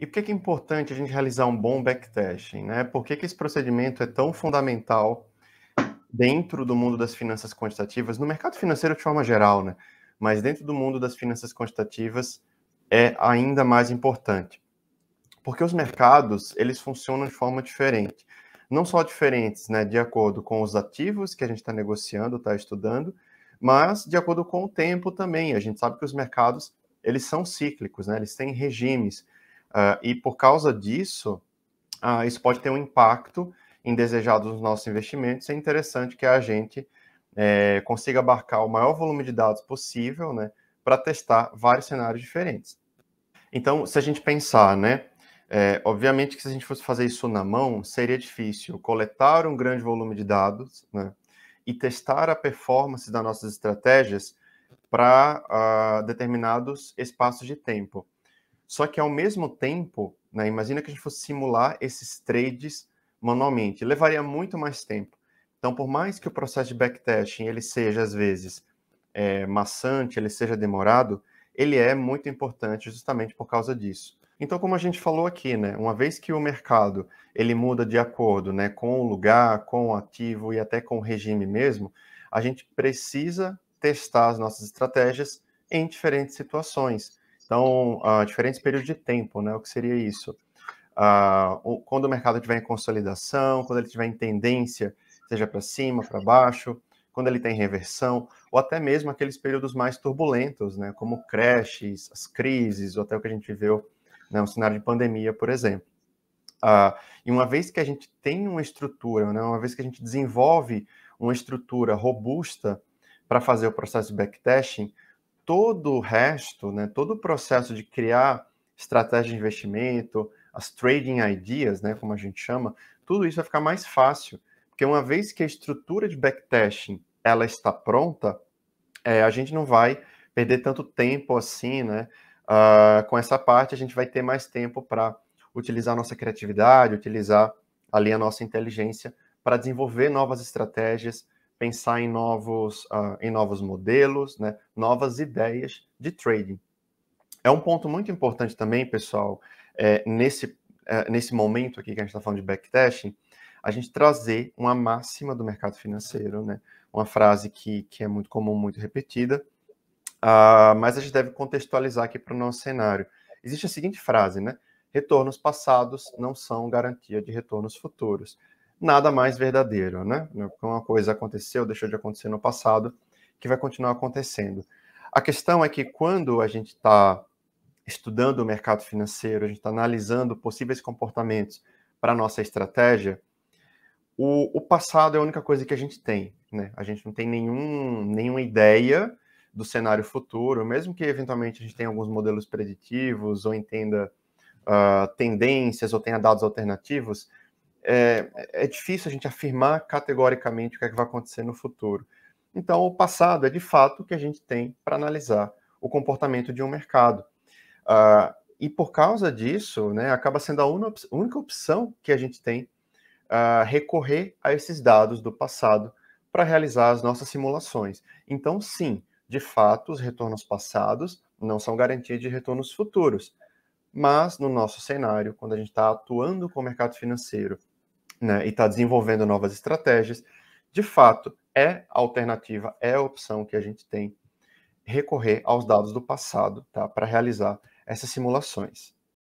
E por que, é importante a gente realizar um bom backtesting? Né? Por que, que esse procedimento é tão fundamental dentro do mundo das finanças quantitativas, no mercado financeiro de forma geral, né? mas dentro do mundo das finanças quantitativas é ainda mais importante? Porque os mercados eles funcionam de forma diferente. Não só diferentes né, de acordo com os ativos que a gente está negociando, está estudando, mas de acordo com o tempo também. A gente sabe que os mercados eles são cíclicos, né? eles têm regimes Uh, e por causa disso, uh, isso pode ter um impacto indesejado nos nossos investimentos. É interessante que a gente é, consiga abarcar o maior volume de dados possível, né, para testar vários cenários diferentes. Então, se a gente pensar, né, é, obviamente que se a gente fosse fazer isso na mão, seria difícil coletar um grande volume de dados, né, e testar a performance das nossas estratégias para uh, ah, determinados espaços de tempo. Só que ao mesmo tempo, né, imagina que a gente fosse simular esses trades manualmente, levaria muito mais tempo. Então, por mais que o processo de backtesting ele seja às vezes é, maçante, ele seja demorado, ele é muito importante justamente por causa disso. Então, como a gente falou aqui, né, uma vez que o mercado ele muda de acordo, né, com o lugar, com o ativo e até com o regime mesmo, a gente precisa testar as nossas estratégias em diferentes situações. Então, uh, diferentes períodos de tempo, né? O que seria isso? Uh, quando o mercado estiver em consolidação, quando ele estiver em tendência, seja para cima, para baixo, quando ele tem tá reversão, ou até mesmo aqueles períodos mais turbulentos, né? Como crashes, as crises, ou até o que a gente viveu, né? Um cenário de pandemia, por exemplo. Uh, e uma vez que a gente tem uma estrutura, né, uma vez que a gente desenvolve uma estrutura robusta para fazer o processo de backtesting, todo o resto, né, todo o processo de criar estratégia de investimento, as trading ideas, né, como a gente chama, tudo isso vai ficar mais fácil, porque uma vez que a estrutura de backtesting ela está pronta, é, a gente não vai perder tanto tempo assim, né? Uh, com essa parte, a gente vai ter mais tempo para utilizar nossa criatividade, utilizar ali a nossa inteligência para desenvolver novas estratégias, pensar em novos, uh, em novos modelos, né? novas ideias de trading. É um ponto muito importante também, pessoal, é, nesse, é, nesse momento aqui que a gente está falando de backtesting, a gente trazer uma máxima do mercado financeiro, né? uma frase que, que é muito comum, muito repetida, uh, mas a gente deve contextualizar aqui para o nosso cenário. Existe a seguinte frase, né? Retornos passados não são garantia de retornos futuros nada mais verdadeiro, né? né? Uma coisa aconteceu, deixou de acontecer no passado, que vai continuar acontecendo. A questão é que quando a gente está estudando o mercado financeiro, a gente está analisando possíveis comportamentos para nossa estratégia, o, o, passado é a única coisa que a gente tem, né? A gente não tem nenhum, nenhuma ideia do cenário futuro, mesmo que eventualmente a gente tenha alguns modelos preditivos ou entenda uh, tendências ou tenha dados alternativos, é, é difícil a gente afirmar categoricamente o que, é que vai acontecer no futuro. Então, o passado é de fato o que a gente tem para analisar o comportamento de um mercado. Uh, e por causa disso, né, acaba sendo a única opção que a gente tem uh, recorrer a esses dados do passado para realizar as nossas simulações. Então, sim, de fato, os retornos passados não são garantia de retornos futuros. Mas, no nosso cenário, quando a gente está atuando com o mercado financeiro né, e está desenvolvendo novas estratégias, de fato, é a alternativa, é a opção que a gente tem recorrer aos dados do passado tá, para realizar essas simulações.